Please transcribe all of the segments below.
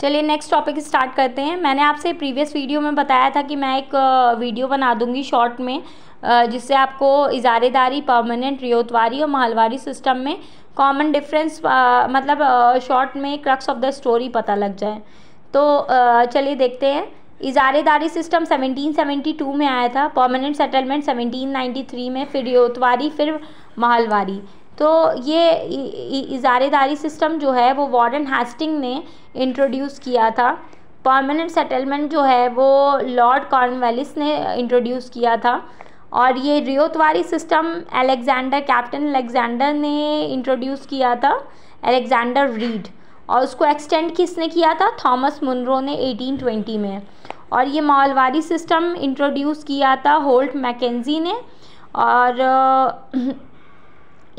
चलिए next topic start करते हैं मैंने आपसे प्रीवियस वीडियो में बताया था कि मैं एक वीडियो बना दूंगी शॉर्ट में जिससे आपको इजारेदारी परमानेंट रियोतवारी और महलवारी सिस्टम में कॉमन डिफरेंस मतलब शॉर्ट में क्रक्स ऑफ द स्टोरी पता लग जाए तो चलिए देखते हैं इजारेदारी सिस्टम 1772 में आया था परमानेंट सेटलमेंट 1793 में फिर रियोतवारी फिर महलवारी तो ये इजारेदारी सिस्टम जो है वो वार्डन हेस्टिंग ने इंट्रोड्यूस किया था परमानेंट सेटलमेंट जो है वो लॉर्ड कॉर्नवेलिस ने इंट्रोड्यूस किया था और ये ryotwari system Alexander captain Alexander ने इंट्रोड्यूस किया था अलेक्ज़ेंडर रीड और उसको एक्सटेंड किसने किया था थॉमस मुनरो ने 1820 में और ये मालवारी सिस्टम इंट्रोड्यूस किया था होल्ट मैकेजी ने और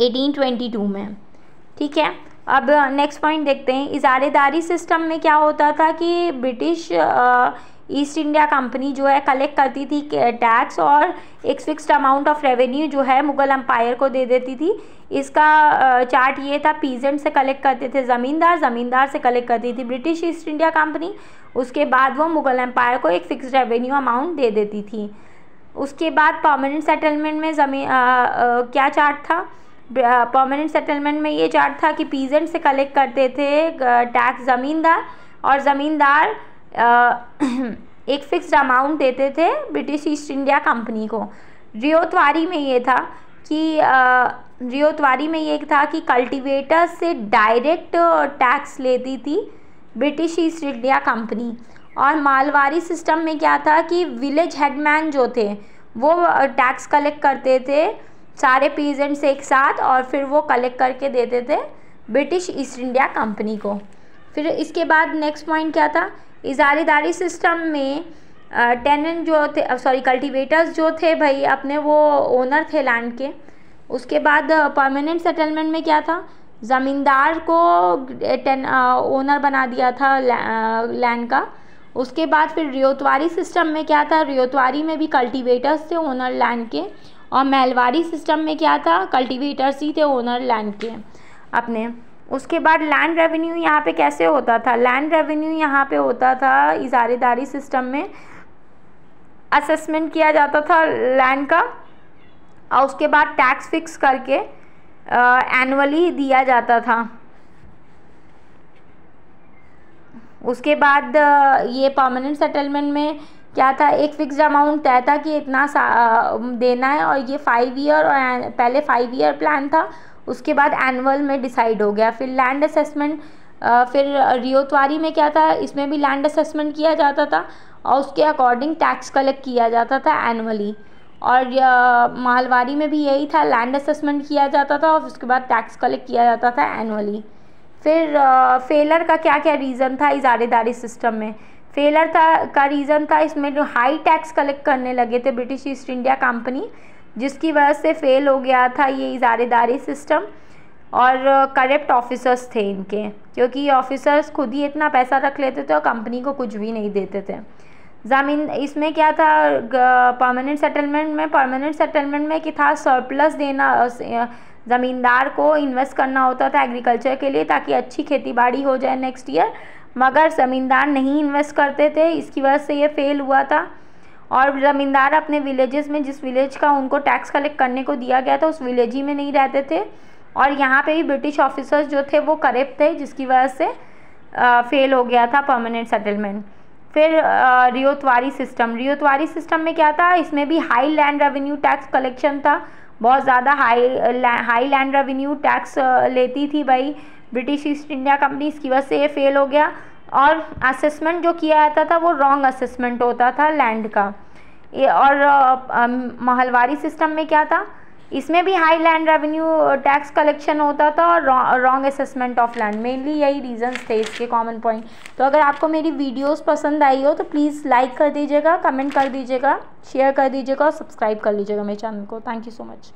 1822 में ठीक है अब नेक्स्ट uh, पॉइंट देखते हैं इजारेदारी सिस्टम में क्या होता था कि ब्रिटिश ईस्ट इंडिया कंपनी जो है कलेक्ट करती थी टैक्स uh, और एक फिक्स्ड अमाउंट ऑफ रेवेन्यू जो है मुगल अम्पायर को दे देती थी इसका चार्ट uh, ये था पीजेंट से कलेक्ट करते थे ज़मींदार ज़मींदार से कलेक्ट करती थी ब्रिटिश ईस्ट इंडिया कंपनी उसके बाद वो मुगल एम्पायर को एक फ़िक्स रेवेन्यू अमाउंट दे देती थी उसके बाद परमानेंट सेटलमेंट में ज़मीन क्या चार्ट था परमानेंट सेटलमेंट में ये चार्ट था कि पीजेंट से कलेक्ट करते थे टैक्स ज़मींदार और ज़मींदार एक फिक्स्ड अमाउंट देते थे ब्रिटिश ईस्ट इंडिया कंपनी को रियोतवारी में ये था कि रियोतवारी में ये था कि कल्टीवेटर से डायरेक्ट टैक्स लेती थी ब्रिटिश ईस्ट इंडिया कंपनी और मालवारी सिस्टम में क्या था कि विलेज हेडमैन जो थे वो टैक्स कलेक्ट करते थे सारे पीजेंट्स एक साथ और फिर वो कलेक्ट करके देते थे ब्रिटिश ईस्ट इंडिया कंपनी को फिर इसके बाद नेक्स्ट पॉइंट क्या था इजारेदारी सिस्टम में टेनेंट जो थे सॉरी कल्टीवेटर्स जो थे भाई अपने वो ओनर थे लैंड के उसके बाद परमानेंट सेटलमेंट में क्या था ज़मींदार को टेन ओनर बना दिया था लैंड का उसके बाद फिर रियोतवारी सिस्टम में क्या था रियोतवारी में भी कल्टीवेटर्स थे ओनर लैंड के और महलवारी सिस्टम में क्या था कल्टीवेटर्स ही थे ओनर लैंड के अपने उसके बाद लैंड रेवेन्यू यहाँ पे कैसे होता था लैंड रेवेन्यू यहाँ पे होता था इजारेदारी सिस्टम में असेसमेंट किया जाता था लैंड का और उसके बाद टैक्स फिक्स करके एनुअली दिया जाता था उसके बाद ये परमानेंट सेटलमेंट में क्या था एक फिक्स अमाउंट तय था कि इतना देना है और ये फाइव ईयर और पहले फाइव ईयर प्लान था उसके बाद एनुअल में डिसाइड हो गया फिर लैंड असेसमेंट फिर रियोतवारी में क्या था इसमें भी लैंड असेसमेंट किया जाता था और उसके अकॉर्डिंग टैक्स कलेक्ट किया जाता था एनुअली और मालवारी में भी यही था लैंड असेसमेंट किया जाता था और उसके बाद टैक्स कलेक्ट किया जाता था एनुअली फिर फेलर का क्या क्या रीज़न था इजारेदारी सिस्टम में फेलर था का रीज़न था इसमें जो हाई टैक्स कलेक्ट करने लगे थे ब्रिटिश ईस्ट इंडिया कंपनी जिसकी वजह से फेल हो गया था ये इजारेदारी सिस्टम और करप्ट uh, ऑफिसर्स थे इनके क्योंकि ये ऑफिसर्स खुद ही इतना पैसा रख लेते थे और कंपनी को कुछ भी नहीं देते थे ज़मीन इसमें क्या था परमानेंट सेटलमेंट में परमानेंट सेटलमेंट में कि था सरप्लस देना ज़मींदार को इन्वेस्ट करना होता था एग्रीकल्चर के लिए ताकि अच्छी खेती बाड़ी हो जाए नेक्स्ट ईयर मगर ज़मींदार नहीं इन्वेस्ट करते थे इसकी वजह से ये फेल हुआ था और ज़मींदार अपने विलेजेस में जिस विलेज का उनको टैक्स कलेक्ट करने को दिया गया था उस विलेज ही में नहीं रहते थे और यहाँ पे भी ब्रिटिश ऑफिसर्स जो थे वो करप्ट थे जिसकी वजह से आ, फेल हो गया था परमानेंट सेटलमेंट फिर रियोतवारी सिस्टम रियोतवारी सिस्टम में क्या था इसमें भी high land revenue tax collection था बहुत ज़्यादा high high land revenue tax लेती थी भाई ब्रिटिश ईस्ट इंडिया कंपनी इसकी वजह से ये फेल हो गया और असेसमेंट जो किया जाता था वो रॉन्ग असेसमेंट होता था लैंड का ये और महलवारी सिस्टम में क्या था इसमें भी high land revenue tax collection होता था और wrong assessment of land mainly यही रीजंस थे इसके कॉमन पॉइंट तो अगर आपको मेरी वीडियोस पसंद आई हो तो प्लीज़ लाइक कर दीजिएगा कमेंट कर दीजिएगा शेयर कर दीजिएगा और सब्सक्राइब कर लीजिएगा मेरे चैनल को थैंक यू सो मच